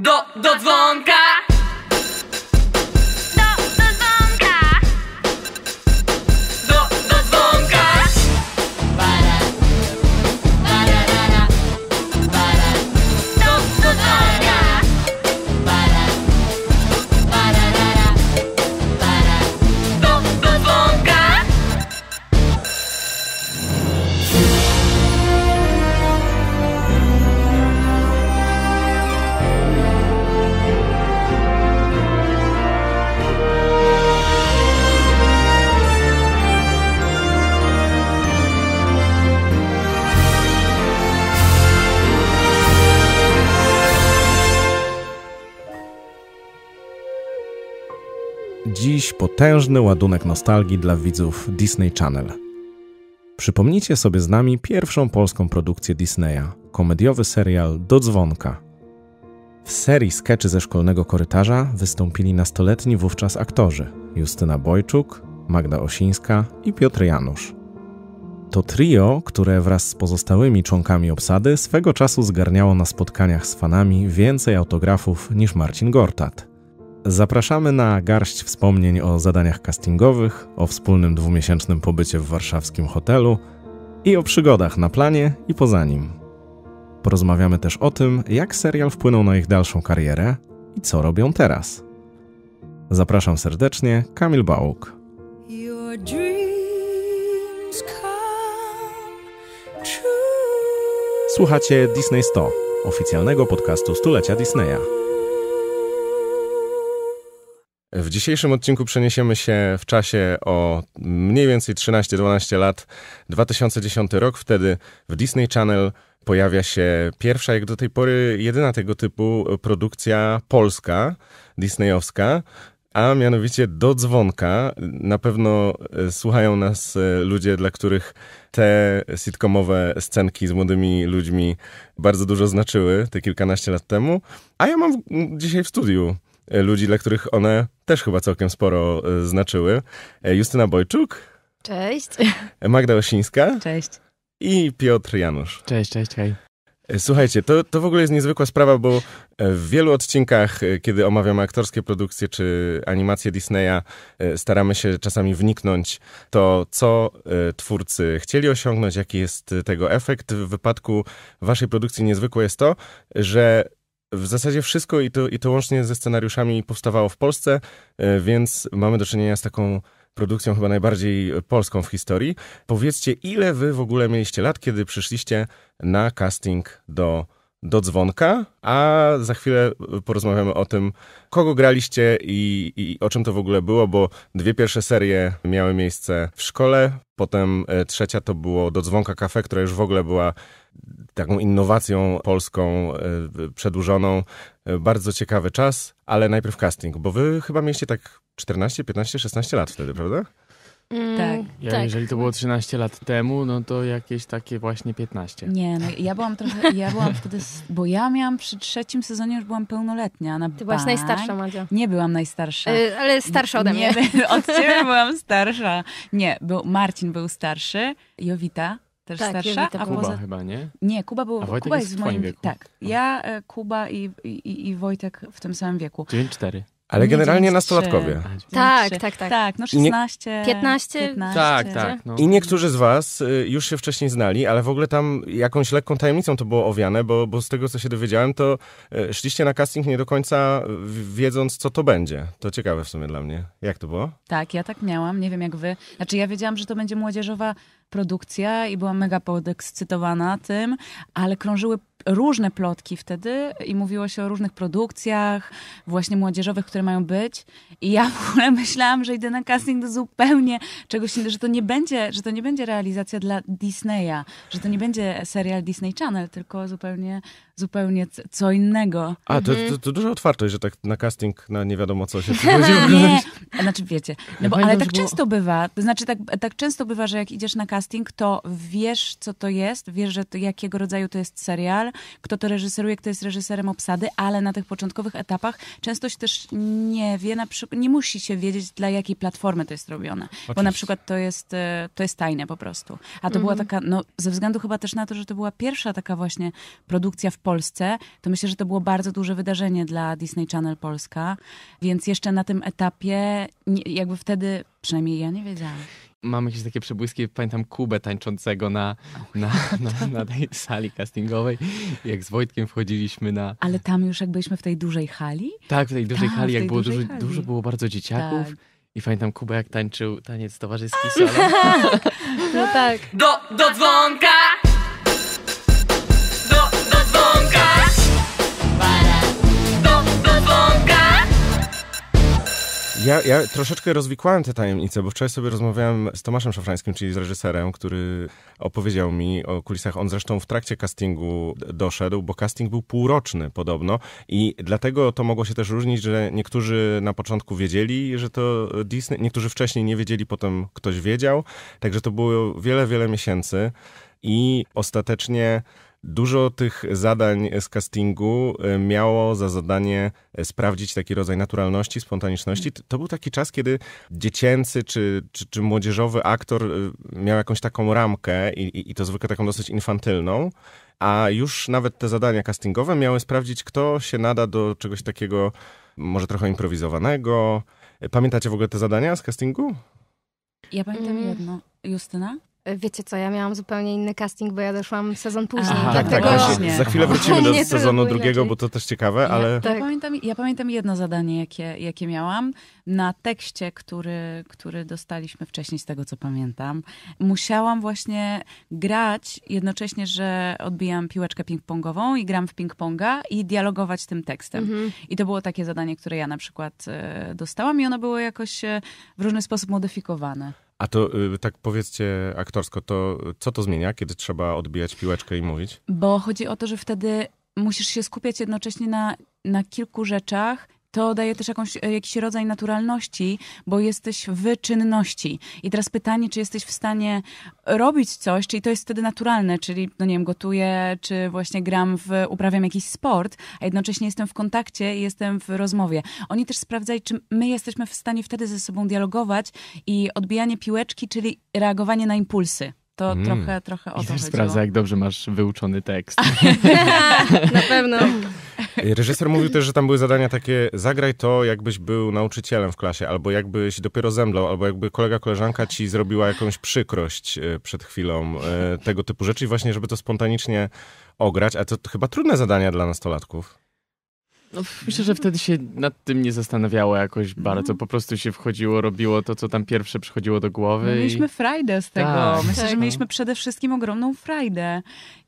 Do, do dzwonka! potężny ładunek nostalgii dla widzów Disney Channel. Przypomnijcie sobie z nami pierwszą polską produkcję Disneya, komediowy serial Do dzwonka. W serii skeczy ze szkolnego korytarza wystąpili nastoletni wówczas aktorzy Justyna Bojczuk, Magda Osińska i Piotr Janusz. To trio, które wraz z pozostałymi członkami obsady swego czasu zgarniało na spotkaniach z fanami więcej autografów niż Marcin Gortat – Zapraszamy na garść wspomnień o zadaniach castingowych, o wspólnym dwumiesięcznym pobycie w warszawskim hotelu i o przygodach na planie i poza nim. Porozmawiamy też o tym, jak serial wpłynął na ich dalszą karierę i co robią teraz. Zapraszam serdecznie, Kamil Bałuk. Słuchacie Disney 100, oficjalnego podcastu stulecia Disneya. W dzisiejszym odcinku przeniesiemy się w czasie o mniej więcej 13-12 lat, 2010 rok. Wtedy w Disney Channel pojawia się pierwsza, jak do tej pory jedyna tego typu produkcja polska, disneyowska. A mianowicie do dzwonka. Na pewno e, słuchają nas e, ludzie, dla których te sitcomowe scenki z młodymi ludźmi bardzo dużo znaczyły te kilkanaście lat temu. A ja mam dzisiaj w studiu E, ludzi, dla których one też chyba całkiem sporo e, znaczyły. E, Justyna Bojczuk. Cześć. Magda Osińska. Cześć. I Piotr Janusz. Cześć, cześć, hej. Słuchajcie, to, to w ogóle jest niezwykła sprawa, bo w wielu odcinkach, kiedy omawiamy aktorskie produkcje czy animacje Disneya, staramy się czasami wniknąć to, co twórcy chcieli osiągnąć, jaki jest tego efekt. W wypadku waszej produkcji niezwykłe jest to, że w zasadzie wszystko i to, i to łącznie ze scenariuszami powstawało w Polsce, e, więc mamy do czynienia z taką produkcją chyba najbardziej polską w historii. Powiedzcie, ile wy w ogóle mieliście lat, kiedy przyszliście na casting do, do dzwonka, a za chwilę porozmawiamy o tym, kogo graliście i, i o czym to w ogóle było, bo dwie pierwsze serie miały miejsce w szkole, potem e, trzecia to było do dzwonka kafe, która już w ogóle była taką innowacją polską e, przedłużoną. E, bardzo ciekawy czas, ale najpierw casting, bo wy chyba mieliście tak 14, 15, 16 lat wtedy, prawda? Mm, tak. Ja, tak. Jeżeli to było 13 lat temu, no to jakieś takie właśnie 15. Nie, no ja byłam trochę, ja byłam wtedy, bo ja miałam przy trzecim sezonie już byłam pełnoletnia. Na Ty bank. byłaś najstarsza, Madzia. Nie byłam najstarsza. Y, ale starsza ode mnie. Nie, od ciebie byłam starsza. Nie, był, Marcin był starszy, Jowita też tak, starsza. Jowita, a Kuba poza... chyba, nie? Nie, Kuba był... A Kuba jest, jest w moim wieku. Tak, no. ja, e, Kuba i, i, i Wojtek w tym samym wieku. 94. Ale generalnie nastolatkowie. Tak, tak, tak. Tak, no 16, 15. 15. Tak, tak. No. I niektórzy z was y, już się wcześniej znali, ale w ogóle tam jakąś lekką tajemnicą to było owiane, bo, bo z tego, co się dowiedziałem, to y, szliście na casting nie do końca wiedząc, co to będzie. To ciekawe w sumie dla mnie. Jak to było? Tak, ja tak miałam. Nie wiem jak wy. Znaczy ja wiedziałam, że to będzie młodzieżowa produkcja i byłam mega podekscytowana tym, ale krążyły różne plotki wtedy i mówiło się o różnych produkcjach, właśnie młodzieżowych, które mają być. I ja w ogóle myślałam, że idę na casting do zupełnie czegoś innego, że to nie będzie, że to nie będzie realizacja dla Disneya, że to nie będzie serial Disney Channel, tylko zupełnie zupełnie co innego. A, to, mhm. to, to duża otwartość, że tak na casting na nie wiadomo co się nie, znaczy wiecie, no bo, ale tak często bywa, to znaczy tak, tak często bywa, że jak idziesz na casting, to wiesz co to jest, wiesz, że to, jakiego rodzaju to jest serial, kto to reżyseruje, kto jest reżyserem obsady, ale na tych początkowych etapach często się też nie wie, na przykład, nie musi się wiedzieć dla jakiej platformy to jest robione, Oczywiście. bo na przykład to jest, e, to jest tajne po prostu. A to mhm. była taka, no ze względu chyba też na to, że to była pierwsza taka właśnie produkcja w Polsce, to myślę, że to było bardzo duże wydarzenie dla Disney Channel Polska, więc jeszcze na tym etapie, jakby wtedy, przynajmniej ja nie wiedziałam mamy jakieś takie przebłyski, pamiętam Kubę tańczącego na, na, na, na, tej sali castingowej, jak z Wojtkiem wchodziliśmy na... Ale tam już jak byliśmy w tej dużej hali? Tak, w tej dużej tak, hali, tej jak było dużo, hali. dużo było bardzo dzieciaków. Tak. I pamiętam Kubę, jak tańczył taniec towarzyski solo. No tak. Do, do dzwonka! Ja, ja troszeczkę rozwikłałem te tajemnice, bo wczoraj sobie rozmawiałem z Tomaszem Szafrańskim, czyli z reżyserem, który opowiedział mi o kulisach. On zresztą w trakcie castingu doszedł, bo casting był półroczny podobno i dlatego to mogło się też różnić, że niektórzy na początku wiedzieli, że to Disney, niektórzy wcześniej nie wiedzieli, potem ktoś wiedział. Także to było wiele, wiele miesięcy i ostatecznie Dużo tych zadań z castingu e, miało za zadanie e, sprawdzić taki rodzaj naturalności, spontaniczności. To był taki czas, kiedy dziecięcy czy, czy, czy młodzieżowy aktor e, miał jakąś taką ramkę i, i to zwykle taką dosyć infantylną a już nawet te zadania castingowe miały sprawdzić, kto się nada do czegoś takiego może trochę improwizowanego. Pamiętacie w ogóle te zadania z castingu? Ja pamiętam mm. jedno. Justyna? E, wiecie co, ja miałam zupełnie inny casting, bo ja doszłam sezon później. Aha, tak, tak, właśnie. Za chwilę no, wrócimy do sezonu drugiego, bo to też ciekawe, ale... Ja, tak. ja, pamiętam, ja pamiętam jedno zadanie, jakie, jakie miałam. Na tekście, który, który dostaliśmy wcześniej, z tego co pamiętam, musiałam właśnie grać jednocześnie, że odbijam piłeczkę ping-pongową i gram w ping-ponga i dialogować tym tekstem. Mhm. I to było takie zadanie, które ja na przykład e, dostałam i ono było jakoś e, w różny sposób modyfikowane. A to y, tak powiedzcie aktorsko, to co to zmienia, kiedy trzeba odbijać piłeczkę i mówić? Bo chodzi o to, że wtedy musisz się skupiać jednocześnie na, na kilku rzeczach to daje też jakąś, e, jakiś rodzaj naturalności, bo jesteś w czynności. I teraz pytanie, czy jesteś w stanie robić coś, czyli to jest wtedy naturalne, czyli, no nie wiem, gotuję, czy właśnie gram w, uprawiam jakiś sport, a jednocześnie jestem w kontakcie i jestem w rozmowie. Oni też sprawdzają, czy my jesteśmy w stanie wtedy ze sobą dialogować i odbijanie piłeczki, czyli reagowanie na impulsy. To mm. trochę, trochę o I to chodziło. sprawdza, jak dobrze masz wyuczony tekst. Na pewno. Reżyser mówił też, że tam były zadania takie, zagraj to, jakbyś był nauczycielem w klasie, albo jakbyś dopiero zemdlał, albo jakby kolega, koleżanka ci zrobiła jakąś przykrość e, przed chwilą, e, tego typu rzeczy i właśnie, żeby to spontanicznie ograć, a to chyba trudne zadania dla nastolatków. No, myślę, że wtedy się nad tym nie zastanawiało jakoś no. bardzo. Po prostu się wchodziło, robiło to, co tam pierwsze przychodziło do głowy. No, I... Mieliśmy frajdę z tego. Tak. myślę, że mieliśmy przede wszystkim ogromną frajdę.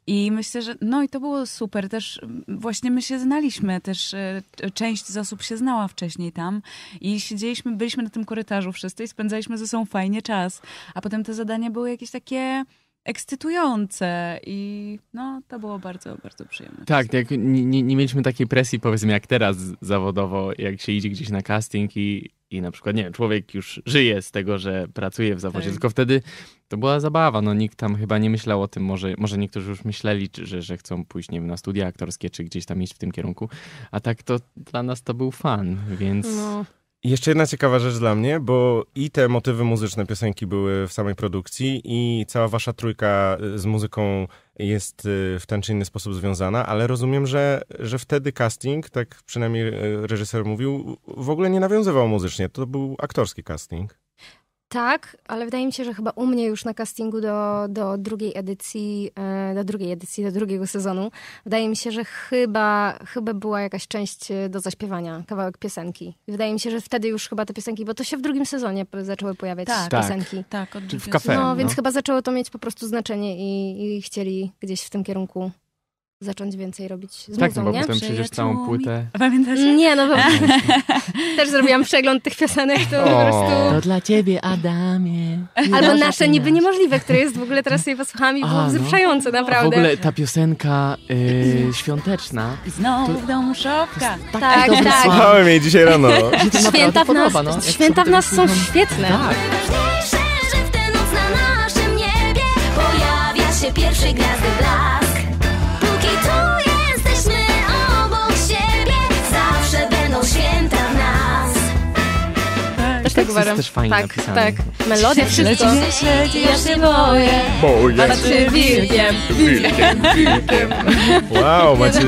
I myślę, że no i to było super. Też właśnie my się znaliśmy, też e, część z osób się znała wcześniej tam i siedzieliśmy, byliśmy na tym korytarzu wszyscy i spędzaliśmy ze sobą fajnie czas. A potem te zadania były jakieś takie ekscytujące i no, to było bardzo, bardzo przyjemne. Tak, jak, nie, nie mieliśmy takiej presji, powiedzmy, jak teraz zawodowo, jak się idzie gdzieś na casting i, i na przykład, nie wiem, człowiek już żyje z tego, że pracuje w zawodzie, tak. tylko wtedy to była zabawa, no nikt tam chyba nie myślał o tym, może, może niektórzy już myśleli, że, że chcą pójść, nie wiem, na studia aktorskie, czy gdzieś tam iść w tym kierunku, a tak to dla nas to był fan, więc... No. Jeszcze jedna ciekawa rzecz dla mnie, bo i te motywy muzyczne piosenki były w samej produkcji i cała wasza trójka y, z muzyką jest y, w ten czy inny sposób związana, ale rozumiem, że, że wtedy casting, tak przynajmniej y, reżyser mówił, w ogóle nie nawiązywał muzycznie. To był aktorski casting. Tak, ale wydaje mi się, że chyba u mnie już na castingu do, do drugiej edycji, e, do drugiej edycji, do drugiego sezonu, wydaje mi się, że chyba, chyba była jakaś część e, do zaśpiewania, kawałek piosenki. Wydaje mi się, że wtedy już chyba te piosenki, bo to się w drugim sezonie zaczęły pojawiać tak, tak. piosenki. Tak, tak. Od w kafe. No, no, więc no. chyba zaczęło to mieć po prostu znaczenie i, i chcieli gdzieś w tym kierunku zacząć więcej robić z tak, no muzą, no bo nie? potem przecież całą płytę. pamiętasz? Nie, no bo no, też zrobiłam przegląd tych piosenek, to o. po prostu... To dla ciebie, Adamie. Albo nasze niby niemożliwe, które jest w ogóle teraz sobie posłucham i było no. wzruszające, no. naprawdę. W ogóle ta piosenka yy, świąteczna... znowu w domu szopka. Tak, tak. tak. Słuchałem jej dzisiaj rano. Święta w nas, podoba, no, święta w nas są no, świetne. Tak. Najważniejsze, że w tę noc na naszym niebie pojawia się pierwszy gwiazdy blask. uważam. jest też fajnie tak, napisany. Tak, Melodia, wszystko. Leci, ja się boję. Boję. Patrzy wilkiem. Wilkiem, wilkiem. Wow, macie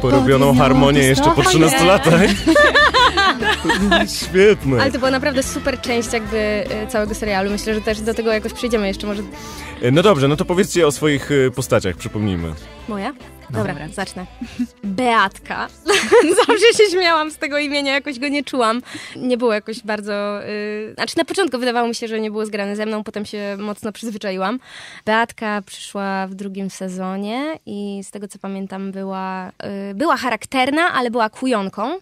porobioną harmonię jeszcze po 13 latach. Świetne. Ale to była naprawdę super część jakby y, całego serialu. Myślę, że też do tego jakoś przyjdziemy jeszcze może. E, no dobrze, no to powiedzcie o swoich y, postaciach, przypomnijmy. Moja? No. Dobra, Dobra, zacznę. Beatka. Zawsze się śmiałam z tego imienia, jakoś go nie czułam. Nie było jakoś bardzo... Yy... Znaczy na początku wydawało mi się, że nie było zgrane ze mną, potem się mocno przyzwyczaiłam. Beatka przyszła w drugim sezonie i z tego co pamiętam była, yy, była charakterna, ale była kujonką.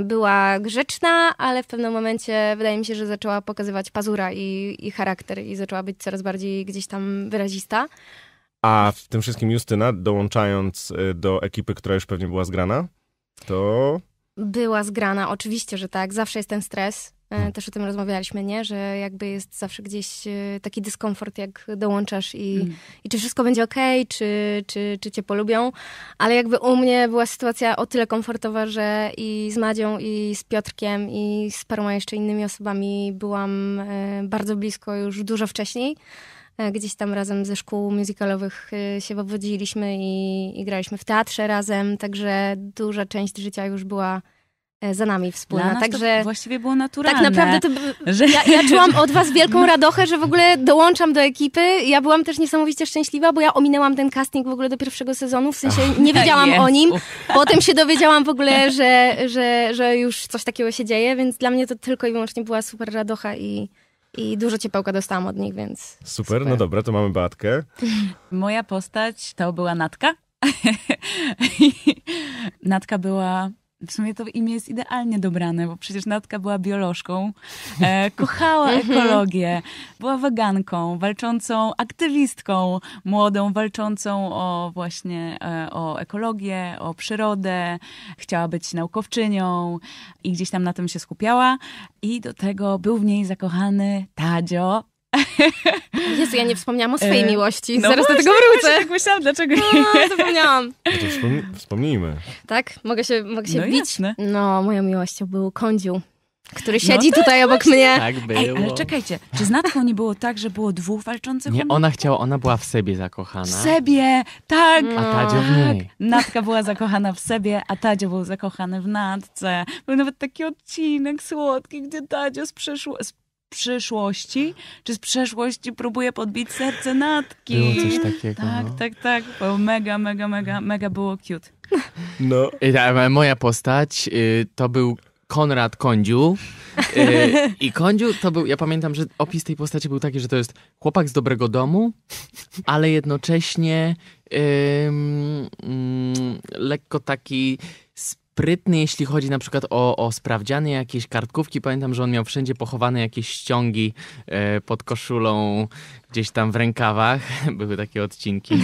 Y, była grzeczna, ale w pewnym momencie wydaje mi się, że zaczęła pokazywać pazura i, i charakter i zaczęła być coraz bardziej gdzieś tam wyrazista. A w tym wszystkim Justyna, dołączając y, do ekipy, która już pewnie była zgrana, to... Była zgrana, oczywiście, że tak. Zawsze jest ten stres. E, hmm. Też o tym rozmawialiśmy, nie? Że jakby jest zawsze gdzieś e, taki dyskomfort, jak dołączasz i, hmm. i czy wszystko będzie okej, okay, czy, czy, czy cię polubią. Ale jakby u mnie była sytuacja o tyle komfortowa, że i z Madzią, i z Piotrkiem, i z paroma jeszcze innymi osobami byłam e, bardzo blisko już dużo wcześniej. E, gdzieś tam razem ze szkół muzykalowych y, się wywodziliśmy i, i graliśmy w teatrze razem, także duża część życia już była e, za nami wspólna. Także właściwie było naturalne. Tak naprawdę to, że... ja, ja czułam od was wielką no. radochę, że w ogóle dołączam do ekipy. Ja byłam też niesamowicie szczęśliwa, bo ja ominęłam ten casting w ogóle do pierwszego sezonu, w sensie nie wiedziałam o nim. Potem się dowiedziałam w ogóle, że, że, że już coś takiego się dzieje, więc dla mnie to tylko i wyłącznie była super radocha i i dużo ciepełka dostałam od nich, więc... Super, no super. no dobra, to mamy Batkę. Moja postać to była Natka. Natka była w sumie to imię jest idealnie dobrane, bo przecież Natka była biolożką, e, kochała mhm. ekologię, była weganką, walczącą, aktywistką młodą, walczącą o właśnie e, o ekologię, o przyrodę, chciała być naukowczynią i gdzieś tam na tym się skupiała. I do tego był w niej zakochany Tadzio, Jezu, ja nie wspomniałam o e, swojej miłości. No Zaraz właśnie, do tego wrócę. Ja tak myślałam, dlaczego no, zapomniałam. wspom wspomnijmy. Tak? Mogę się, mogę się no bić? Jasne. No, moją miłością był kądziu, który siedzi no tutaj obok mnie. Tak było. Ej, ale czekajcie, czy z Natką nie było tak, że było dwóch walczących? Nie, ona chciała, ona była w sobie zakochana. W sobie, tak. No. A Tadzio w niej. Tak. Natka była zakochana w sobie, a Tadzio był zakochany w Natce. Był nawet taki odcinek słodki, gdzie Tadzio z, przyszło, przyszłości, czy z przeszłości próbuje podbić serce natki. Było coś takiego. Tak, no. tak, tak. Bo mega, mega, mega, mega było cute. No. Ta, e, moja postać y, to był Konrad Kądziu. Yy, I Kądziu to był, ja pamiętam, że opis tej postaci był taki, że to jest chłopak z dobrego domu, ale jednocześnie mm, lekko taki sprytny, jeśli chodzi na przykład o, o sprawdziany, jakieś kartkówki. Pamiętam, że on miał wszędzie pochowane jakieś ściągi e, pod koszulą, gdzieś tam w rękawach. Były takie odcinki.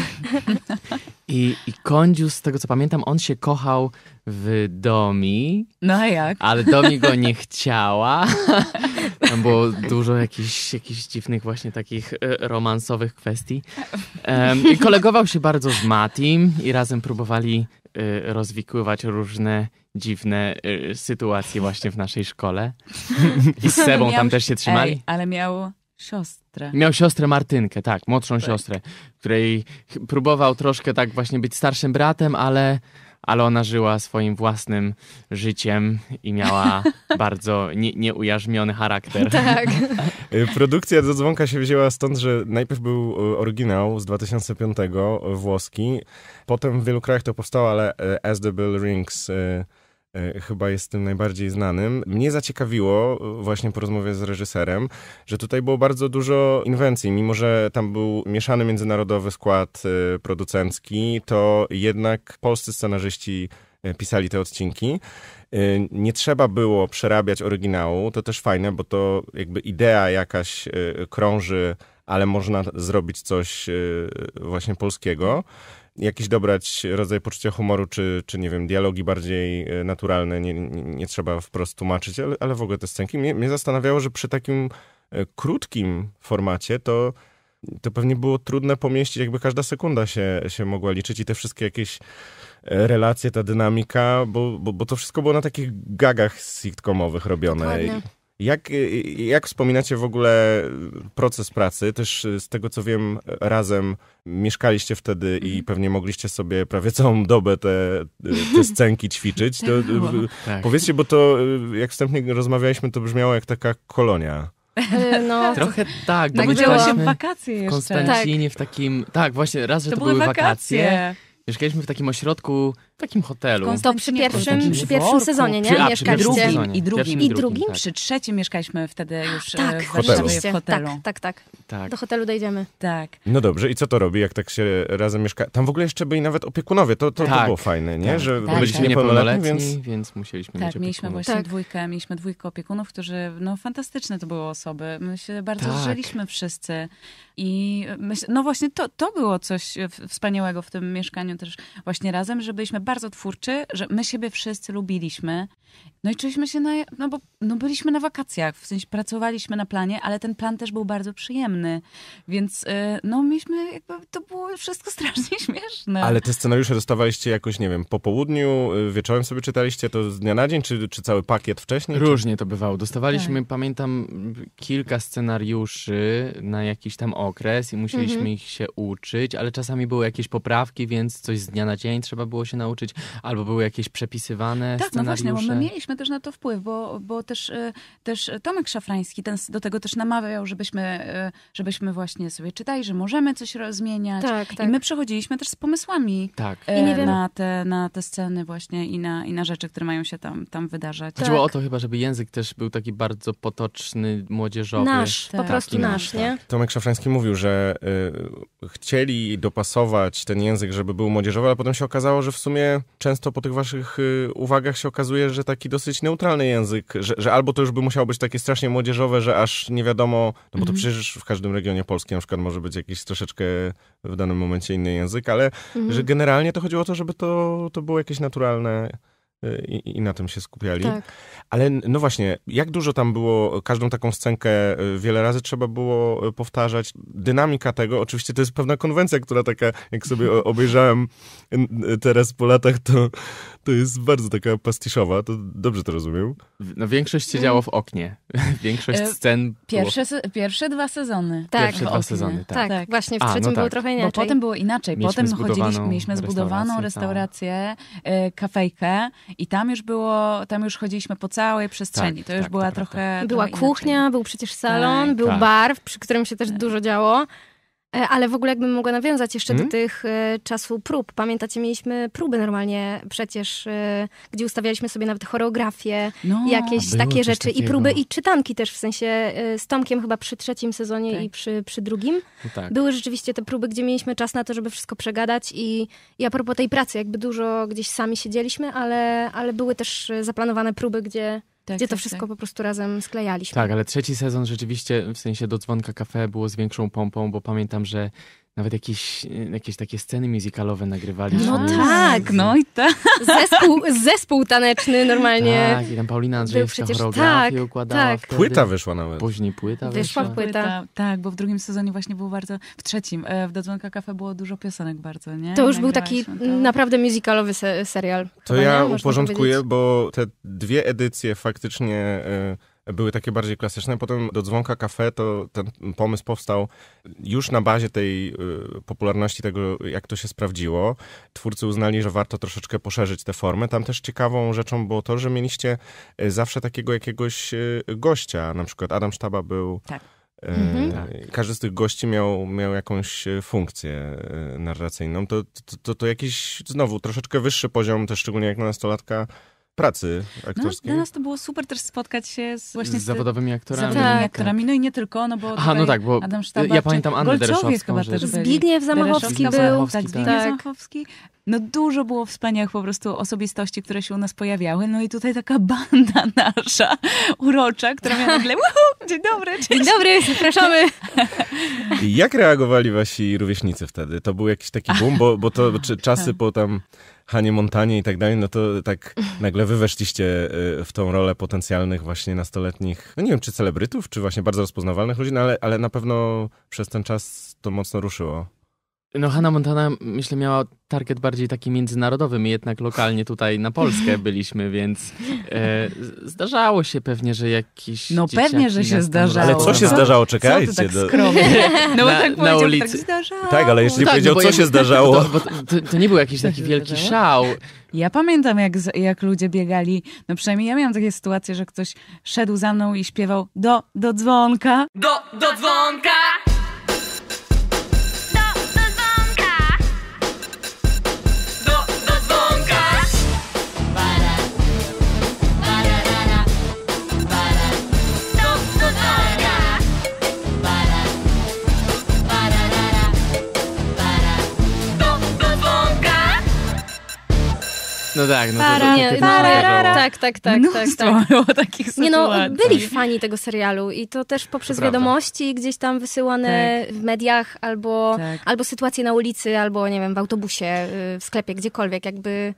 I, I z tego co pamiętam, on się kochał w Domi. No a jak? Ale Domi go nie chciała. Tam było dużo jakichś, jakichś dziwnych właśnie takich e, romansowych kwestii. I kolegował się bardzo z Matim i razem próbowali Y, rozwikływać różne dziwne y, sytuacje właśnie w naszej szkole. I z Sebą tam też się trzymali. Ej, ale miał siostrę. Miał siostrę Martynkę, tak, młodszą tak. siostrę, której próbował troszkę tak właśnie być starszym bratem, ale ale ona żyła swoim własnym życiem i miała bardzo nie, nieujarzmiony charakter. Tak. Y, produkcja do dzwonka się wzięła stąd, że najpierw był y, oryginał z 2005 y, włoski, potem w wielu krajach to powstało, ale As the Bell Rings E, chyba jest tym najbardziej znanym. Mnie zaciekawiło e, właśnie po rozmowie z reżyserem, że tutaj było bardzo dużo inwencji. Mimo, że tam był mieszany międzynarodowy skład e, producencki, to jednak polscy scenarzyści pisali te odcinki. Nie trzeba było przerabiać oryginału, to też fajne, bo to jakby idea jakaś krąży, ale można zrobić coś właśnie polskiego jakiś dobrać rodzaj poczucia humoru, czy, czy nie wiem, dialogi bardziej e, naturalne, nie, nie, nie trzeba wprost tłumaczyć, ale, ale w ogóle te scenki. Mnie, mnie zastanawiało, że przy takim e, krótkim formacie to to pewnie było trudne pomieścić, jakby każda sekunda się, się mogła liczyć i te wszystkie jakieś e, relacje, ta dynamika, bo, bo, bo to wszystko było na takich gagach sitcomowych robione. Dokładnie. Jak, y, jak wspominacie w ogóle proces pracy? Też y, z tego co wiem, razem mieszkaliście wtedy i mhm. pewnie mogliście sobie prawie całą dobę te, te scenki ćwiczyć. To, y, no, tak. Powiedzcie, bo to jak wstępnie rozmawialiśmy, to brzmiało jak taka kolonia. E, no. Trochę tak, bo tak w wakacje w Konstancinie, tak. w takim... Tak, właśnie, raz, że to, to były wakacje. wakacje. Mieszkaliśmy w takim ośrodku w takim hotelu. To przy pierwszym, przy pierwszym sezonie, nie? Przy, a, przy drugim, sezonie. I drugim. I drugim? Tak. Przy trzecim mieszkaliśmy wtedy już e, tak, w tak, tak, hotelu. w hotelu. Tak, tak, tak, tak, Do hotelu dojdziemy. Tak. No dobrze, i co to robi, jak tak się razem mieszka? Tam w ogóle jeszcze byli nawet opiekunowie, to, to, tak. to było fajne, nie? Tak, że tak, byliśmy tak. niepełnoletni, więc... więc musieliśmy tak, mieć mieliśmy właśnie dwójkę, mieliśmy dwójkę opiekunów, którzy, no fantastyczne to były osoby. My się bardzo tak. żyliśmy wszyscy. I myśl, no właśnie to, to było coś wspaniałego w tym mieszkaniu też właśnie razem, że byliśmy bardzo twórczy, że my siebie wszyscy lubiliśmy. No i czuliśmy się, na, no bo no byliśmy na wakacjach, w sensie pracowaliśmy na planie, ale ten plan też był bardzo przyjemny. Więc y, no mieliśmy, jakby to było wszystko strasznie śmieszne. Ale te scenariusze dostawaliście jakoś, nie wiem, po południu, y, wieczorem sobie czytaliście to z dnia na dzień, czy, czy cały pakiet wcześniej? Różnie czy... to bywało. Dostawaliśmy, tak. pamiętam, kilka scenariuszy na jakiś tam okres i musieliśmy mhm. ich się uczyć, ale czasami były jakieś poprawki, więc coś z dnia na dzień trzeba było się nauczyć nauczyć, albo były jakieś przepisywane Tak, no właśnie, bo my mieliśmy też na to wpływ, bo, bo też, e, też Tomek Szafrański ten, do tego też namawiał, żebyśmy, e, żebyśmy właśnie sobie czytali, że możemy coś rozmieniać. Tak, tak. I my tak. przechodziliśmy też z pomysłami tak. E, na, te, na te sceny właśnie i na, i na rzeczy, które mają się tam, tam wydarzać. Chodziło tak. o to chyba, żeby język też był taki bardzo potoczny, młodzieżowy. Nasz, tak. po prostu tak. nasz, nie? Tak. Tomek Szafrański mówił, że y, chcieli dopasować ten język, żeby był młodzieżowy, ale potem się okazało, że w sumie często po tych waszych y, uwagach się okazuje, że taki dosyć neutralny język, że, że albo to już by musiało być takie strasznie młodzieżowe, że aż nie wiadomo, no bo to mhm. przecież w każdym regionie Polski na przykład może być jakiś troszeczkę w danym momencie inny język, ale mhm. że generalnie to chodziło o to, żeby to, to było jakieś naturalne i, i na tym się skupiali. Tak. Ale no właśnie, jak dużo tam było, każdą taką scenkę y, wiele razy trzeba było y, powtarzać. Dynamika tego, oczywiście to jest pewna konwencja, która taka, jak sobie obejrzałem teraz po latach, to, to jest bardzo taka pastiszowa, to dobrze to rozumiem. No większość się działo w oknie. Większość e, scen Pierwsze, było... pierwsze dwa sezony. Tak. Pierwsze dwa sezony, tak. tak. tak. Właśnie w A, no trzecim no tak. było trochę inaczej. Bo potem było inaczej. Mieliśmy potem chodziliśmy, mieliśmy zbudowaną restaurację, tak. restaurację y, kafejkę i tam już było, tam już chodziliśmy po całej przestrzeni. Tak, to już tak, była to trochę. Była kuchnia, inaczej. był przecież salon, tak, był tak. bar, przy którym się też tak. dużo działo. E, ale w ogóle jakbym mogła nawiązać jeszcze hmm? do tych e, czasu prób. Pamiętacie, mieliśmy próby normalnie przecież, e, gdzie ustawialiśmy sobie nawet choreografię, no, jakieś takie rzeczy takiego. i próby i czytanki też, w sensie z Tomkiem chyba przy trzecim sezonie tak. i przy, przy drugim. No tak. Były rzeczywiście te próby, gdzie mieliśmy czas na to, żeby wszystko przegadać i, i a propos tej pracy, jakby dużo gdzieś sami siedzieliśmy, ale, ale były też zaplanowane próby, gdzie tak, gdzie to tak, wszystko tak. po prostu razem sklejaliśmy. Tak, ale trzeci sezon rzeczywiście w sensie do dzwonka kafe było z większą pompą, bo pamiętam, że nawet jakieś, jakieś takie sceny musicalowe nagrywali. No tak, no i tak. Zespół, zespół taneczny normalnie. Tak, i tam Paulina Andrzejewska przecież, choreografię tak, układała. Tak. Wtedy. Płyta wyszła nawet. Później płyta wyszła. Wyszła płyta. Tak, bo w drugim sezonie właśnie było bardzo, w trzecim, e, w Dodzwonka Cafe było dużo piosenek bardzo, nie? To już był taki to... naprawdę musicalowy se serial. To ja uporządkuję, bo te dwie edycje faktycznie... Y były takie bardziej klasyczne. Potem do dzwonka kafe to ten pomysł powstał już na bazie tej y, popularności tego, jak to się sprawdziło. Twórcy uznali, że warto troszeczkę poszerzyć tę formę. Tam też ciekawą rzeczą było to, że mieliście y, zawsze takiego jakiegoś y, gościa. Na przykład Adam Sztaba był. Tak. Mhm. Tak. Każdy z tych gości miał, miał jakąś funkcję narracyjną. To, to, to, to jakiś znowu troszeczkę wyższy poziom, też szczególnie jak na nastolatka, pracy aktorskiej. No, dla nas to było super też spotkać się z właśnie z, z zawodowymi aktorami. Z zawodowymi no tak. aktorami, no i nie tylko, no bo Aha, no tak, bo Adam Sztabar, ja pamiętam Annę Dereszowską. Chyba też Zbigniew Zamachowski był. Tak, tak, Zbigniew tak. Zamachowski no dużo było wspaniałych po prostu osobistości, które się u nas pojawiały. No i tutaj taka banda nasza, urocza, która miała nagle, dzień dobry. Cześć. Dzień dobry, zapraszamy. Jak reagowali wasi rówieśnicy wtedy? To był jakiś taki boom, bo, bo to czasy tak. po tam Hanie Montanie i tak dalej, no to tak nagle wy weszliście y, w tą rolę potencjalnych właśnie nastoletnich, no nie wiem, czy celebrytów, czy właśnie bardzo rozpoznawalnych ludzi, no ale, ale na pewno przez ten czas to mocno ruszyło. No Hanna Montana, myślę, miała target bardziej taki międzynarodowy. My jednak lokalnie tutaj na Polskę byliśmy, więc e, zdarzało się pewnie, że jakiś No pewnie, że się zdarzało. Ale co się no. zdarzało? Tak Czekajcie. Co no. tak do... skromnie? No bo na, tak na tak ulicy. tak zdarzało. Tak, ale jeśli tak, no powiedział, no co się zdarzało... To, to, to, nie był jakiś taki wielki szał. Ja pamiętam, jak, jak ludzie biegali. No przynajmniej ja miałam takie sytuacje, że ktoś szedł za mną i śpiewał do, do dzwonka. Do, do dzwonka! No tak, no to, to, to, tak, tak, tak, tak. Mnóstwo tak, tak. takich Nie no, byli fani tego serialu i to też poprzez wiadomości gdzieś tam wysyłane tak. w mediach albo, tak. albo sytuacje na ulicy, albo nie wiem, w autobusie, y, w sklepie, gdziekolwiek jakby...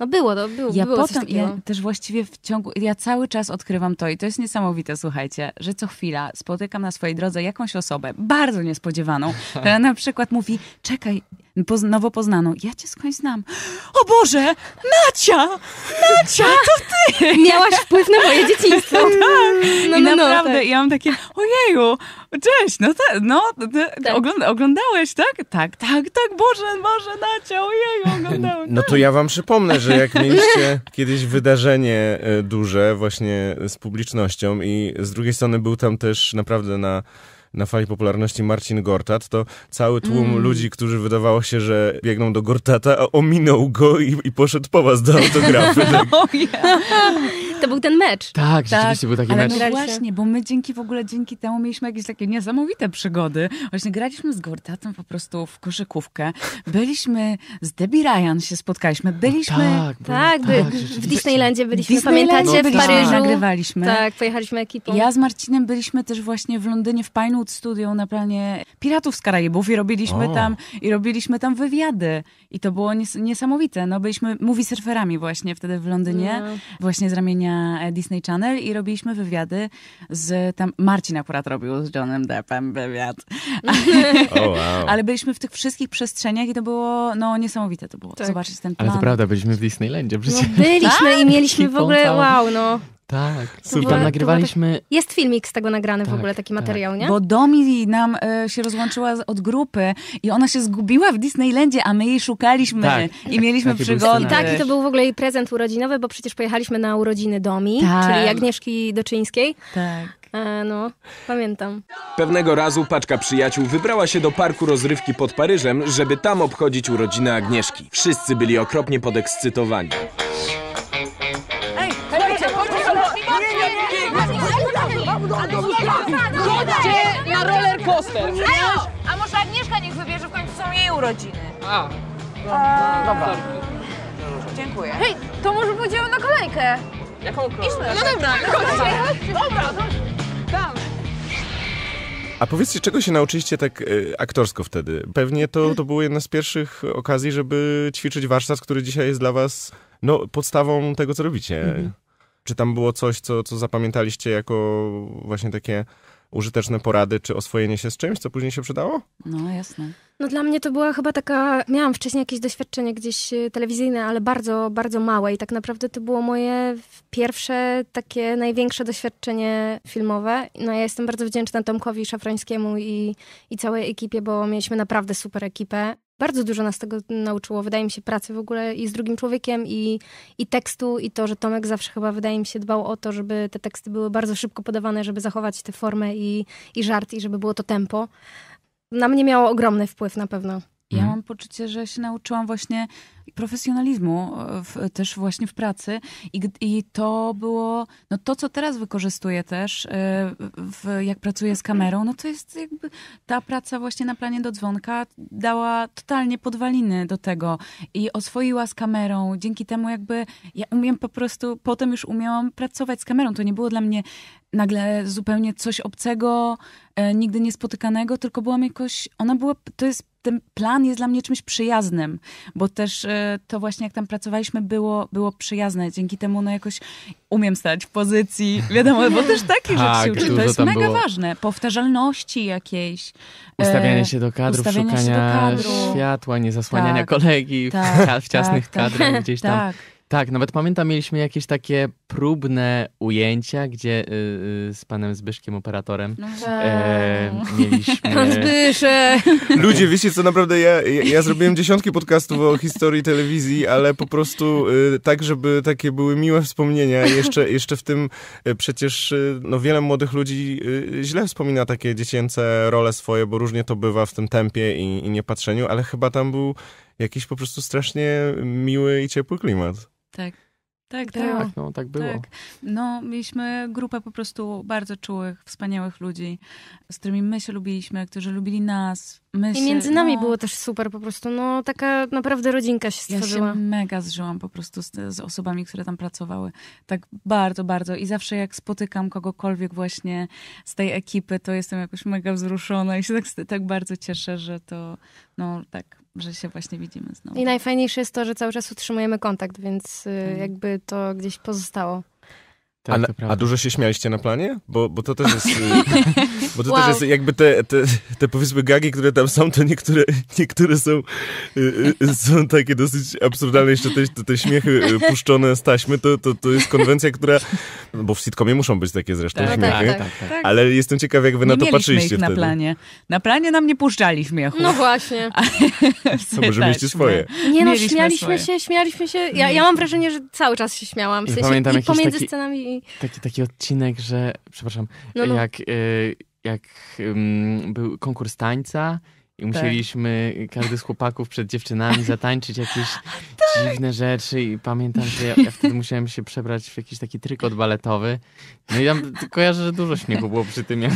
No było, to było, ja było potem, Ja też właściwie w ciągu, ja cały czas odkrywam to i to jest niesamowite, słuchajcie, że co chwila spotykam na swojej drodze jakąś osobę, bardzo niespodziewaną, która na przykład mówi, czekaj, poz, nowo poznaną. Ja cię skądś znam. O Boże! Nacia! Nacia, to ty! Miałaś wpływ na moje dzieciństwo. tak. No, I no, no, naprawdę, no, tak. ja mam takie, ojeju, cześć, no, tak, no tak. ogląda, oglądałeś, tak? Tak, tak, tak, Boże, Boże, Nacia, ojeju, oglądałem. No to tak. ja wam przypomnę, że jak mieliście kiedyś wydarzenie e, duże właśnie z publicznością i z drugiej strony był tam też naprawdę na na fali popularności Marcin Gortat, to cały tłum mm. ludzi, którzy wydawało się, że biegną do Gortata, ominął go i, i poszedł po was do autografy. Tak. oh, yeah. To był ten mecz. Tak, tak rzeczywiście był taki ale mecz. No właśnie, bo my dzięki w ogóle dzięki temu mieliśmy jakieś takie niesamowite przygody. Właśnie graliśmy z Gortatą po prostu w koszykówkę. Byliśmy z Debbie Ryan się spotkaliśmy. Byliśmy tak, tak, by, tak w Disneylandzie byliśmy. Disneylandzie Pamiętacie byliśmy, w Paryżu? Nagrywaliśmy. Tak, pojechaliśmy ekipą. Ja z Marcinem byliśmy też właśnie w Londynie w Pinewood Studio na planie Piratów z Karaibów i robiliśmy o. tam i robiliśmy tam wywiady i to było nies niesamowite. No byliśmy movie surferami właśnie wtedy w Londynie, no. właśnie z ramienia tygodnia e, Disney Channel i robiliśmy wywiady z tam. Marcin akurat robił z Johnem Deppem wywiad. Oh, wow. Ale byliśmy w tych wszystkich przestrzeniach i to było no niesamowite to było. Tak. Zobaczyć ten plan. Ale to prawda, byliśmy w Disneylandzie no, przecież. No byliśmy tak? i mieliśmy w ogóle wow, no. Tak. Super. I tam nagrywaliśmy... Tak- Jest filmik z tego nagrany tak, w ogóle, taki tak. materiał, nie? Bo Domi nam y, się rozłączyła od grupy i ona się zgubiła w Disneylandzie, a my jej szukaliśmy tak. i mieliśmy Taki przygody. I tak, i to był w ogóle jej prezent urodzinowy, bo przecież pojechaliśmy na urodziny Domi, tak. czyli Agnieszki Doczyńskiej. Tak. E, no, pamiętam. Pewnego razu paczka przyjaciół wybrała się do parku rozrywki pod Paryżem, żeby tam obchodzić urodziny Agnieszki. Wszyscy byli okropnie podekscytowani. ten poster. A może Agnieszka niech wybierze, w końcu są jej urodziny. A, no, eee, dobra. Dziękuję. Hej, to może pójdziemy na kolejkę. Jaką kolejkę? No dobra, tak, tak, tak. dobra. Dobra, A powiedzcie, czego się nauczyliście tak y, aktorsko wtedy? Pewnie to, to była jedna z pierwszych okazji, żeby ćwiczyć warsztat, który dzisiaj jest dla was no, podstawą tego, co robicie. Mhm. Czy tam było coś, co, co zapamiętaliście jako właśnie takie użyteczne porady czy oswojenie się z czymś, co później się przydało? No, jasne. No dla mnie to była chyba taka, miałam wcześniej jakieś doświadczenie gdzieś e, telewizyjne, ale bardzo, bardzo małe i tak naprawdę to było moje pierwsze takie największe doświadczenie filmowe. No ja jestem bardzo wdzięczna Tomkowi Szafrańskiemu i, i całej ekipie, bo mieliśmy naprawdę super ekipę bardzo dużo nas tego nauczyło. Wydaje mi się pracy w ogóle i z drugim człowiekiem, i, i tekstu, i to, że Tomek zawsze chyba, wydaje mi się, dbał o to, żeby te teksty były bardzo szybko podawane, żeby zachować tę formę i, i żart, i żeby było to tempo. Na mnie miało ogromny wpływ na pewno. Ja mhm. mam poczucie, że się nauczyłam właśnie profesjonalizmu e, w, też właśnie w pracy I, I, to było, no to co teraz wykorzystuję też, e, w, jak pracuję z kamerą, no to jest jakby ta praca właśnie na planie do dzwonka dała totalnie podwaliny do tego i oswoiła z kamerą, dzięki temu jakby ja umiem po prostu, potem już umiałam pracować z kamerą, to nie było dla mnie nagle zupełnie coś obcego, e, nigdy niespotykanego, tylko byłam jakoś, ona była, to jest ten plan jest dla mnie czymś przyjaznym, bo też e, to właśnie jak tam pracowaliśmy było, było przyjazne. Dzięki temu no jakoś umiem stać w pozycji, wiadomo, bo też takie tak, rzeczy się uczy. To jest mega było. ważne. Powtarzalności jakiejś. E, ustawianie się do kadrów, szukania do kadru. światła, nie zasłaniania tak, kolegi tak, w, w ciasnych tak, tak, kadrach gdzieś tam. Tak. Tak, nawet pamiętam, mieliśmy jakieś takie próbne ujęcia, gdzie y, y, z panem Zbyszkiem, operatorem, no, e, mieliśmy... Zbysze! Ludzie, wiecie co, naprawdę ja, ja, ja, zrobiłem dziesiątki podcastów o historii telewizji, ale po prostu y, tak, żeby takie były miłe wspomnienia. Jeszcze, jeszcze w tym przecież no, wiele młodych ludzi źle wspomina takie dziecięce role swoje, bo różnie to bywa w tym tempie i, i niepatrzeniu, ale chyba tam był jakiś po prostu strasznie miły i ciepły klimat. Tak. Tak, tak. No. Tak, no, tak było. Tak. No, mieliśmy grupę po prostu bardzo czułych, wspaniałych ludzi, z którymi my się lubiliśmy, którzy lubili nas. My I się, między nami no, było też super po prostu. No, taka naprawdę rodzinka się stworzyła. Ja się mega zżyłam po prostu z, z osobami, które tam pracowały. Tak bardzo, bardzo. I zawsze jak spotykam kogokolwiek właśnie z tej ekipy, to jestem jakoś mega wzruszona i się tak, tak bardzo cieszę, że to, no tak, że się właśnie widzimy znowu. I najfajniejsze jest to, że cały czas utrzymujemy kontakt, więc y, tak. jakby to gdzieś pozostało. Tak, a, na, a, dużo się śmialiście na planie? Bo, bo to też jest. Y, bo to wow. też jest jakby te, te, te powiedzmy gagi, które tam są, to niektóre, niektóre są, y, y, są takie dosyć absurdalne. Jeszcze te, te śmiechy puszczone z taśmy, to, to, to jest konwencja, która. Bo w sitcomie muszą być takie zresztą tak, śmiechy. Tak, tak, tak, Ale jestem ciekaw, jak wy na to patrzyliście. Ich na wtedy. planie. Na planie nam nie puszczali śmiechu. No właśnie. Co, może mieliście swoje. Nie no, śmialiśmy się, śmialiśmy się. Ja, ja mam wrażenie, że cały czas się śmiałam. W sensie, pamiętam i pomiędzy taki... scenami Taki, taki odcinek, że, przepraszam, no, no. jak, y, jak um, był konkurs tańca i tak. musieliśmy tak. każdy z chłopaków przed dziewczynami zatańczyć jakieś tak. dziwne rzeczy i pamiętam, że ja, ja, wtedy musiałem się przebrać w jakiś taki trykot baletowy. No i tam kojarzę, że dużo śniegu było przy tym, jak,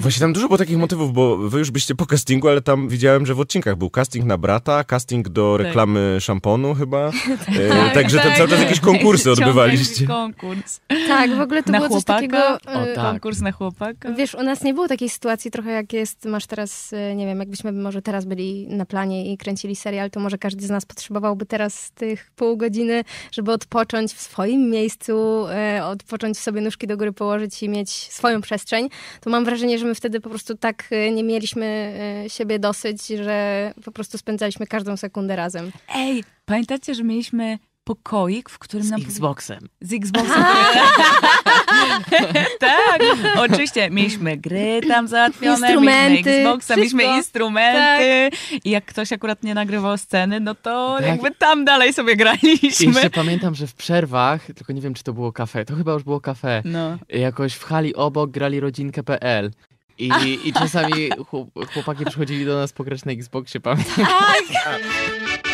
Właśnie tam dużo było takich motywów, bo wy już byście po castingu, ale tam widziałem, że w odcinkach był casting na brata, casting do tak. reklamy tak. szamponu chyba. Tak, e, tak, także tam cały czas jakieś konkursy odbywaliście. konkurs. Tak, w ogóle to na było chłopaka? coś takiego... E, o, tak. Konkurs na chłopaka. Wiesz, u nas nie było takiej sytuacji trochę jak jest, masz teraz, e, nie wiem, jakbyśmy może teraz byli na planie i kręcili serial, to może każdy z nas potrzebowałby teraz tych pół godziny, żeby odpocząć w swoim miejscu, e, odpocząć sobie nóżki do góry położyć i mieć swoją przestrzeń. To mam wrażenie, że wtedy po prostu tak e, nie mieliśmy e, siebie dosyć, że po prostu spędzaliśmy każdą sekundę razem. Ej, pamiętacie, że mieliśmy pokoik, w którym... Z nam... Xboxem. Z Xboxem. tak, oczywiście. Mieliśmy gry tam załatwione, instrumenty, mieliśmy Xboxa, wszystko. mieliśmy instrumenty. Tak. I jak ktoś akurat nie nagrywał sceny, no to tak. jakby tam dalej sobie graliśmy. I jeszcze pamiętam, że w przerwach, tylko nie wiem, czy to było kafe, to chyba już było kafe, no. jakoś w hali obok grali rodzinkę.pl i, I czasami chłopaki przychodzili do nas pograć na Xboxie, pamiętam. Tak. tak.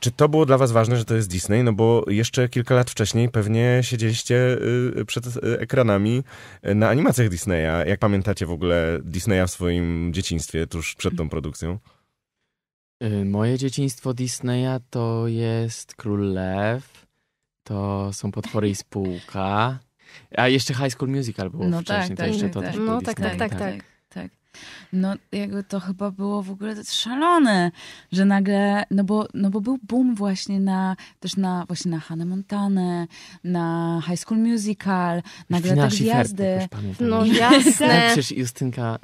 Czy to było dla was ważne, że to jest Disney? No bo jeszcze kilka lat wcześniej pewnie siedzieliście y, przed y, ekranami y, na animacjach Disneya. Jak pamiętacie w ogóle Disneya w swoim dzieciństwie, tuż przed tą produkcją? Moje dzieciństwo Disneya to jest Król Lew, to są Potwory i Spółka, a jeszcze High School Musical było no tak, wcześniej, tak, to tak, jeszcze tak, to tak. też no, tak, tak, tak, tak, tak, tak no jakby to chyba było w ogóle szalone, że nagle, no bo, no bo był boom właśnie na, też na właśnie na Hannah Montanę, na High School Musical, nagle te tak gwiazdy. no jasne. No, przecież Justynka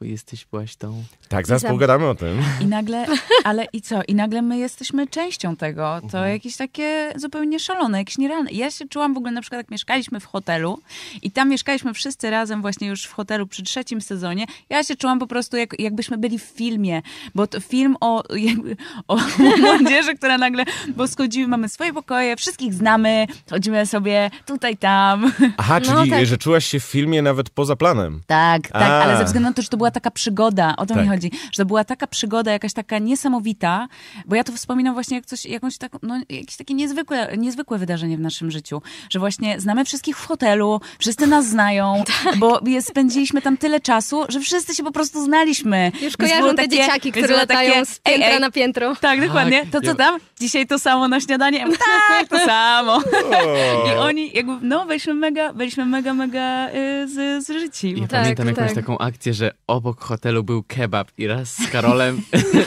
bo jesteś, byłaś tą... Tak, zaraz pogadamy o tym. I nagle, ale i co? I nagle my jesteśmy częścią tego. To mhm. jakieś takie zupełnie szalone, jakieś nierealne. Ja się czułam w ogóle, na przykład jak mieszkaliśmy w hotelu i tam mieszkaliśmy wszyscy razem właśnie już w hotelu przy trzecim sezonie, ja się czułam po prostu jak, jakbyśmy byli w filmie, bo to film o, jakby, o młodzieży, która nagle, bo schodzimy, mamy swoje pokoje, wszystkich znamy, chodzimy sobie tutaj, tam. Aha, czyli no, tak. że czułaś się w filmie nawet poza planem. Tak, tak, A. ale ze względu na to, że to była taka przygoda, o to tak. mi chodzi, że to była taka przygoda, jakaś taka niesamowita, bo ja to wspominam właśnie jak coś, jakąś taką, no, jakieś takie niezwykłe, niezwykłe wydarzenie w naszym życiu, że właśnie znamy wszystkich w hotelu, wszyscy nas znają, tak. bo jest, spędziliśmy tam tyle czasu, że wszyscy się po prostu znaliśmy. Już kojarzą takie, te dzieciaki, które latają takie, z piętra ej, ej, na piętro. Tak, dokładnie. Tak. To co tam? Dzisiaj to samo na śniadanie? Tak, to samo. I oni jakby, no, byliśmy mega, byliśmy mega, mega y, z, z życi. Ja tak, pamiętam jakąś tak. taką akcję, że obok hotelu był kebab i raz z Karolem,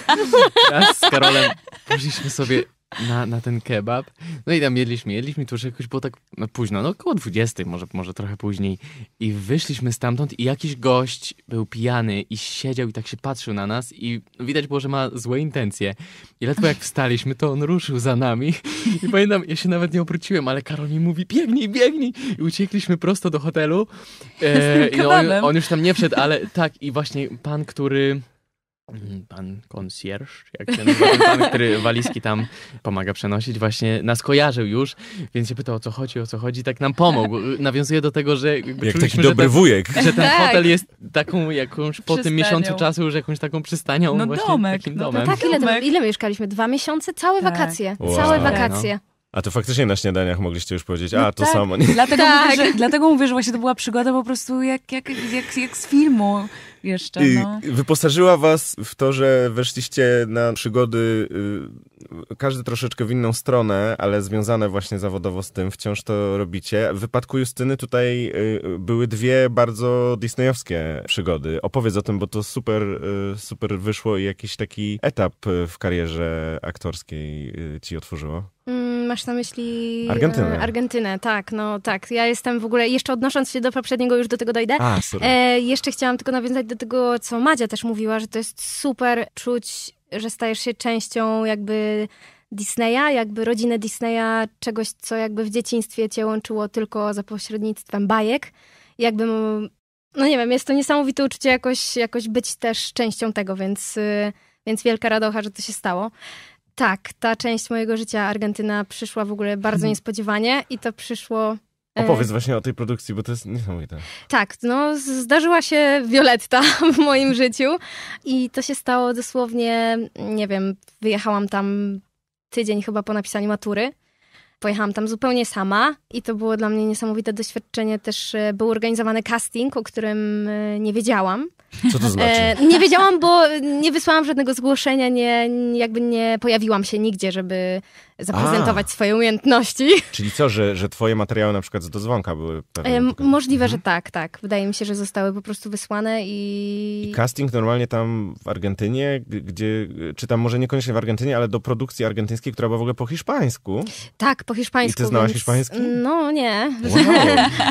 raz z Karolem poszliśmy sobie na, na ten kebab. No i tam jedliśmy, jedliśmy, to już jakoś było tak no, późno, no około 20, może, może trochę później. I wyszliśmy stamtąd i jakiś gość był pijany i siedział i tak się patrzył na nas i widać było, że ma złe intencje. I ledwo jak wstaliśmy, to on ruszył za nami. I pamiętam, ja się nawet nie obróciłem, ale Karol mi mówi, biegnij, biegnij! I uciekliśmy prosto do hotelu. E, no, on, on już tam nie wszedł, ale tak i właśnie pan, który... Mhm, pan concierge, jak pan, który walizki tam pomaga przenosić, właśnie nas kojarzył już, więc się pytał o co chodzi, o co chodzi, tak nam pomógł. Nawiązuje do tego, że jakby jak taki dobry że ten, wujek. Że ten tak. hotel jest taką jakąś po tym miesiącu czasu już jakąś taką przystanią no właśnie domek, takim no domem. No tak, ile, to, mieszkaliśmy? Dwa miesiące? Całe tak. wakacje. Wow. Całe no. wakacje. No. A to faktycznie na śniadaniach mogliście już powiedzieć, no a to tak. samo. Nie? Dlatego, tak. mówię, że, dlatego mówię, że właśnie to była przygoda po prostu jak, jak, jak, jak z filmu jeszcze. No. Wyposażyła was w to, że weszliście na przygody, y, każdy troszeczkę w inną stronę, ale związane właśnie zawodowo z tym, wciąż to robicie. W wypadku Justyny tutaj y, były dwie bardzo disneyowskie przygody. Opowiedz o tym, bo to super, y, super wyszło i jakiś taki etap w karierze aktorskiej ci otworzyło masz na myśli e, Argentynę. Argentynę, tak, no tak. Ja jestem w ogóle, jeszcze odnosząc się do poprzedniego, już do tego dojdę. A, e, jeszcze chciałam tylko nawiązać do tego, co Madzia też mówiła, że to jest super czuć, że stajesz się częścią jakby Disneya, jakby rodziny Disneya, czegoś, co jakby w dzieciństwie cię łączyło tylko za pośrednictwem bajek. Jakby, no nie wiem, jest to niesamowite uczucie jakoś, jakoś być też częścią tego, więc, y, więc wielka radocha, że to się stało. Tak, ta część mojego życia Argentyna przyszła w ogóle bardzo hmm. niespodziewanie i to przyszło e, Opowiedz właśnie o tej produkcji, bo to jest niesamowite. Tak, no zdarzyła się Violetta w moim życiu i to się stało dosłownie, nie wiem, wyjechałam tam tydzień chyba po napisaniu matury Pojechałam tam zupełnie sama i to było dla mnie niesamowite doświadczenie. Też e, był organizowany casting, o którym e, nie wiedziałam. Co to znaczy? E, nie wiedziałam, bo nie wysłałam żadnego zgłoszenia, nie, jakby nie pojawiłam się nigdzie, żeby zaprezentować A. swoje umiejętności. Czyli co, że, że twoje materiały na przykład z dodzwonka były pewnie... możliwe, że mhm. tak, tak. Wydaje mi się, że zostały po prostu wysłane i... I casting normalnie tam w Argentynie, gdzie, czy tam może niekoniecznie w Argentynie, ale do produkcji argentyńskiej, która była w ogóle po hiszpańsku. Tak, po hiszpańsku. I ty znałaś więc... hiszpański? No nie. Wow.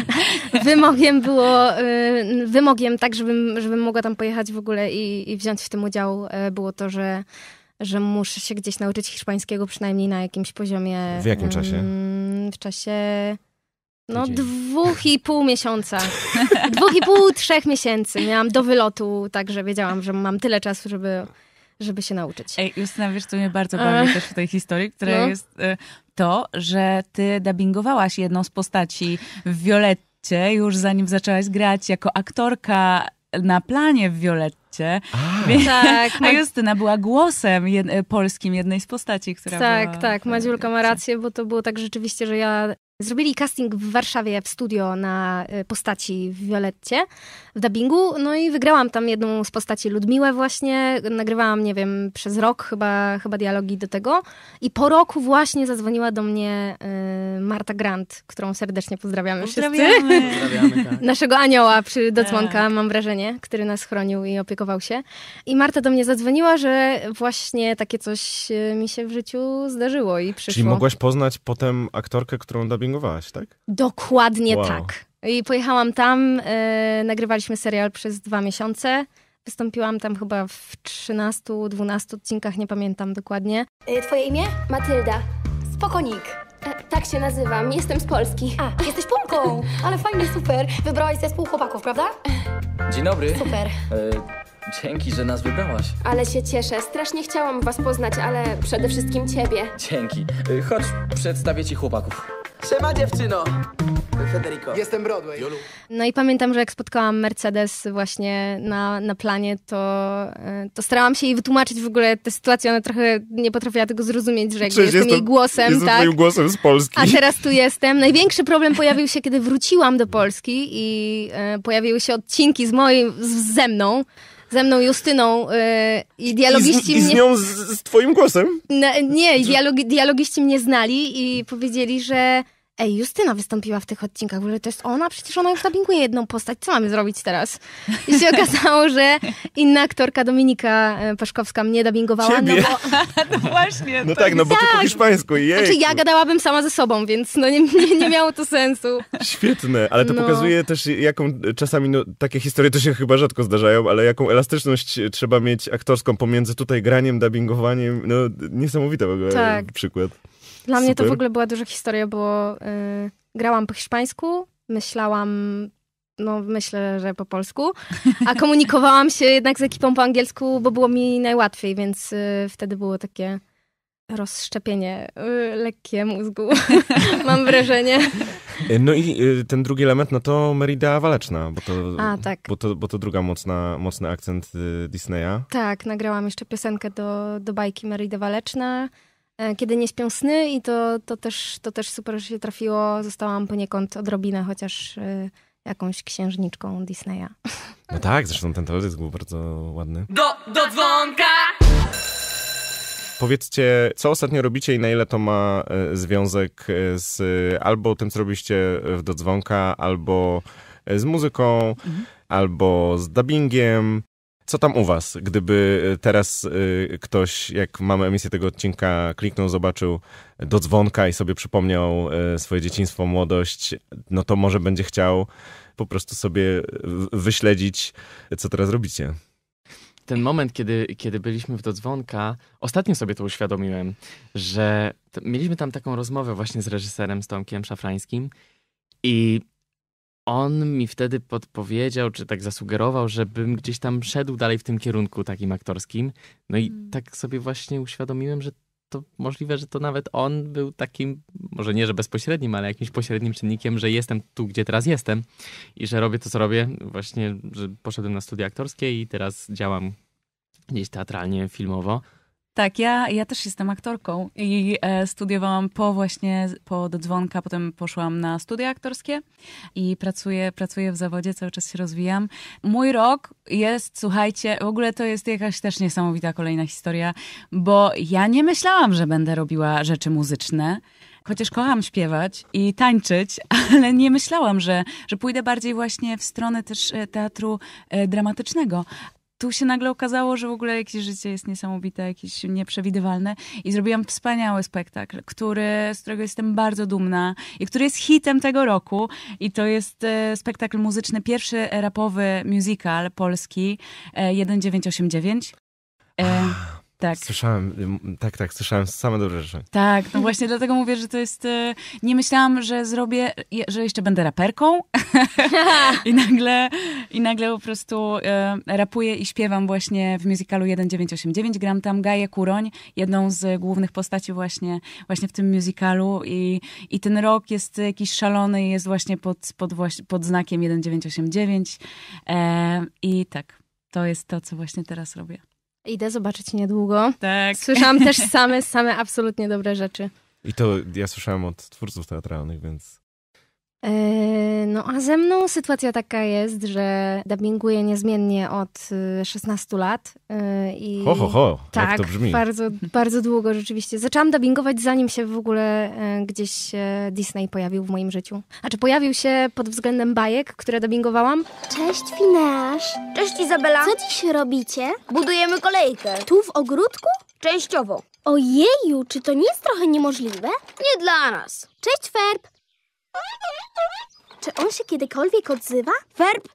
wymogiem było, y, wymogiem tak, żebym, żebym mogła tam pojechać w ogóle i, i wziąć w tym udział e, było to, że że muszę się gdzieś nauczyć hiszpańskiego przynajmniej na jakimś poziomie. W jakim mm, czasie? w czasie no Dzień. dwóch i pół miesiąca. dwóch i pół, trzech miesięcy. Miałam do wylotu, także wiedziałam, że mam tyle czasu, żeby, żeby się nauczyć. Ej, Justyna, wiesz, co mnie bardzo bawi też w tej historii, która no. jest y, to, że ty dubbingowałaś jedną z postaci w Violetcie, już zanim zaczęłaś grać jako aktorka na planie w Violetcie. A, Wie, tak, a no- Justyna była głosem jed polskim jednej z postaci, która Tak, była tak, Madziulka ma rację, bo to było tak rzeczywiście, że ja Zrobili casting w Warszawie w studio na e, postaci w Violetcie, w dubbingu, no i wygrałam tam jedną z postaci Ludmiłę właśnie. Nagrywałam, nie wiem, przez rok chyba, chyba dialogi do tego. I po roku właśnie zadzwoniła do mnie y, Marta Grant, którą serdecznie pozdrawiamy, pozdrawiamy. wszyscy. Pozdrawiamy, tak. Naszego anioła przy docłonka, tak. mam wrażenie, który nas chronił i opiekował się. I Marta do mnie zadzwoniła, że właśnie takie coś e, mi się w życiu zdarzyło i przyszło. Czyli mogłaś poznać potem aktorkę, którą dubbing castingowałaś, tak? Dokładnie wow. tak. I pojechałam tam, e, nagrywaliśmy serial przez dwa miesiące. Wystąpiłam tam chyba w 13-12 odcinkach, nie pamiętam dokładnie. Y, twoje imię? Matylda. Spokonik. E, tak się nazywam, jestem z Polski. A, jesteś Polką, ale fajnie, super. Wybrałaś zespół chłopaków, prawda? Dzień dobry. Super. E... Dzięki, że nas wybrałaś. Ale się cieszę. Strasznie chciałam was poznać, ale przede wszystkim ciebie. Dzięki. E, chodź, przedstawię ci chłopaków. Siema dziewczyno! Federico. Jestem Broadway. No i pamiętam, że jak spotkałam Mercedes właśnie na, na planie, to, e, to starałam się jej wytłumaczyć w ogóle tę sytuację. Ona trochę nie potrafiła tego zrozumieć, że jakby jestem, jestem jej głosem. Jestem tak? twoim głosem z Polski. A teraz tu jestem. Największy problem pojawił się, kiedy wróciłam do Polski i e, pojawiły się odcinki z moim, z, ze mną ze mną Justyną yy, i dialogiści I z, mnie... I z nią, z, z twoim głosem? nie, dialogi, dialogiści mnie znali i powiedzieli, że Ej, Justyna wystąpiła w tych odcinkach, w to jest ona, przecież ona już dubbinguje jedną postać, co mamy zrobić teraz? I się okazało, że inna aktorka Dominika e, Paszkowska mnie dubbingowała. No, bo... no, właśnie. No tak, no bo tak. po hiszpańsku, jej. Znaczy ja gadałabym sama ze sobą, więc no nie, nie, nie miało to sensu. Świetne, ale to no. pokazuje też jaką czasami, no takie historie to się chyba rzadko zdarzają, ale jaką elastyczność trzeba mieć aktorską pomiędzy tutaj graniem, dubbingowaniem, no niesamowity w ogóle tak. przykład. Dla Super. mnie to w ogóle była duża historia, bo y, grałam po hiszpańsku, myślałam, no myślę, że po polsku, a komunikowałam się jednak z ekipą po angielsku, bo było mi najłatwiej, więc y, wtedy było takie rozszczepienie y, lekkie mózgu, mam wrażenie. Y, no i y, ten drugi element, no to Merida Waleczna, bo to, A, tak. bo to, bo to druga mocna, mocny akcent y, Disneya. Tak, nagrałam jeszcze piosenkę do, do bajki Merida Waleczna. E, kiedy nie śpią sny i to, to, też, to też super, że się trafiło. Zostałam poniekąd odrobinę chociaż e, jakąś księżniczką Disneya. No tak, zresztą ten teledysk był bardzo ładny. Do, do dzwonka! Powiedzcie, co ostatnio robicie i na ile to ma e, związek z albo tym, co robiliście w Dodzwonka, albo z muzyką, mhm. albo z dubbingiem. Co tam u was? Gdyby y, teraz y, ktoś, jak mamy emisję tego odcinka, kliknął, zobaczył do dzwonka i sobie przypomniał y, swoje dzieciństwo, młodość, no to może będzie chciał po prostu sobie wyśledzić, co teraz robicie. Ten moment, kiedy, kiedy byliśmy w Dodzwonka, ostatnio sobie to uświadomiłem, że mieliśmy tam taką rozmowę właśnie z reżyserem, z Tomkiem Szafrańskim i on mi wtedy podpowiedział, czy tak zasugerował, żebym gdzieś tam szedł dalej w tym kierunku takim aktorskim. No i mm. tak sobie właśnie uświadomiłem, że to możliwe, że to nawet on był takim, może nie, że bezpośrednim, ale jakimś pośrednim czynnikiem, że jestem tu, gdzie teraz jestem i że robię to, co robię. Właśnie, że poszedłem na studia aktorskie i teraz działam gdzieś teatralnie, filmowo. Tak, ja, ja też jestem aktorką i e, studiowałam po właśnie, pod dzwonka, potem poszłam na studia aktorskie i pracuję, pracuję w zawodzie, cały czas się rozwijam. Mój rok jest, słuchajcie, w ogóle to jest jakaś też niesamowita kolejna historia, bo ja nie myślałam, że będę robiła rzeczy muzyczne. Chociaż kocham śpiewać i tańczyć, ale nie myślałam, że, że pójdę bardziej właśnie w stronę też e, teatru e, dramatycznego tu się nagle okazało, że w ogóle jakieś życie jest niesamowite, jakieś nieprzewidywalne. I zrobiłam wspaniały spektakl, który, z którego jestem bardzo dumna i który jest hitem tego roku. I to jest e, spektakl muzyczny, pierwszy rapowy musical polski, e, 1989. E, ah, tak. Słyszałem, tak, tak, słyszałem same dobre rzeczy. Tak, no właśnie dlatego mówię, że to jest. E, nie myślałam, że zrobię, że jeszcze będę raperką. I nagle, i nagle po prostu e, rapuję i śpiewam właśnie w musicalu 1989. Gram tam Gaję Kuroń, jedną z głównych postaci właśnie, właśnie w tym musicalu. I, I ten rok jest jakiś szalony, jest właśnie pod, pod, pod znakiem 1989. E, I tak, to jest to, co właśnie teraz robię. Idę zobaczyć niedługo. Tak. Słyszałam też same, same absolutnie dobre rzeczy. I to ja słyszałam od twórców teatralnych, więc Yy, no a ze mną sytuacja taka jest, że dubbinguję niezmiennie od 16 y, lat. Y, I ho, ho, ho. Tak, jak to brzmi. Bardzo, bardzo długo rzeczywiście. Zaczęłam dubbingować zanim się w ogóle y, gdzieś Disney pojawił w moim życiu. A czy pojawił się pod względem bajek, które dubbingowałam? Cześć Fineasz. Cześć Izabela. Co dziś robicie? Budujemy kolejkę. Tu w ogródku? Częściowo. Ojeju, czy to nie jest trochę niemożliwe? Nie dla nas. Cześć Ferb. Czy on się kiedykolwiek odzywa? Ferb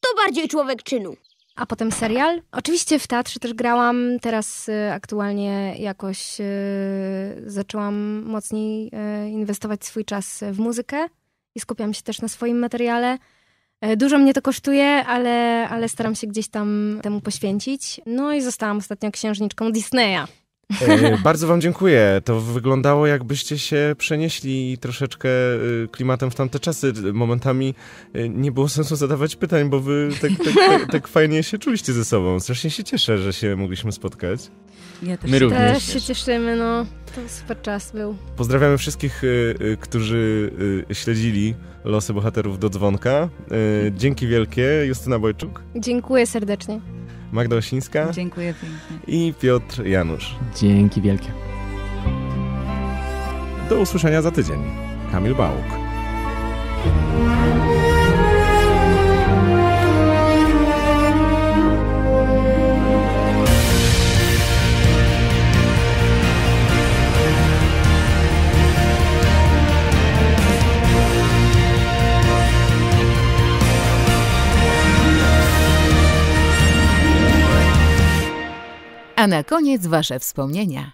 to bardziej człowiek czynu. A potem serial. Oczywiście w teatrze też grałam. Teraz y, aktualnie jakoś y, zaczęłam mocniej y, inwestować swój czas w muzykę i skupiam się też na swoim materiale. E, dużo mnie to kosztuje, ale, ale staram się gdzieś tam temu poświęcić. No i zostałam ostatnio księżniczką Disneya. E, bardzo Wam dziękuję. To wyglądało, jakbyście się przenieśli troszeczkę e, klimatem w tamte czasy. Momentami e, nie było sensu zadawać pytań, bo Wy tak, tak, tak, tak fajnie się czuliście ze sobą. Strasznie się cieszę, że się mogliśmy spotkać. Ja też, My również. też się cieszymy, no. To super czas był. Pozdrawiamy wszystkich, którzy śledzili losy bohaterów do dzwonka. Dzięki wielkie, Justyna Bojczuk. Dziękuję serdecznie. Magda Osińska. Dziękuję pięknie. I Piotr Janusz. Dzięki wielkie. Do usłyszenia za tydzień. Kamil Bałuk. A na koniec Wasze wspomnienia.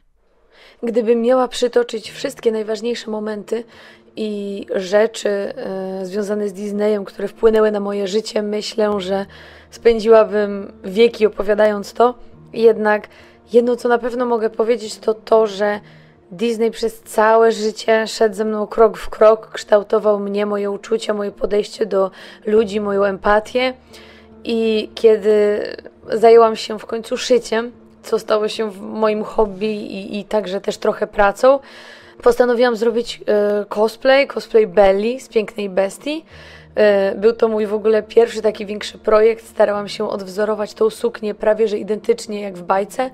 Gdybym miała przytoczyć wszystkie najważniejsze momenty i rzeczy y, związane z Disneyem, które wpłynęły na moje życie, myślę, że spędziłabym wieki opowiadając to. Jednak jedno, co na pewno mogę powiedzieć, to to, że Disney przez całe życie szedł ze mną krok w krok, kształtował mnie, moje uczucia, moje podejście do ludzi, moją empatię. I kiedy zajęłam się w końcu szyciem, co stało się moim hobby i, i także też trochę pracą, postanowiłam zrobić y, cosplay, cosplay Belly z Pięknej Bestii. E, był to mój w ogóle pierwszy taki większy projekt. Starałam się odwzorować tą suknię prawie że identycznie jak w bajce.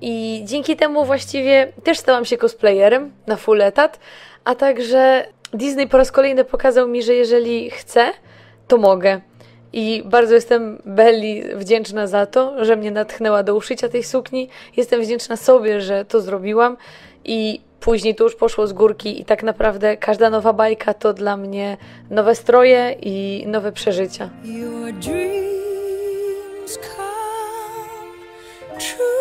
I dzięki temu właściwie też stałam się cosplayerem na full etat, a także Disney po raz kolejny pokazał mi, że jeżeli chcę, to mogę i bardzo jestem Belli wdzięczna za to, że mnie natchnęła do uszycia tej sukni. Jestem wdzięczna sobie, że to zrobiłam i później to już poszło z górki i tak naprawdę każda nowa bajka to dla mnie nowe stroje i nowe przeżycia. Your dreams come true.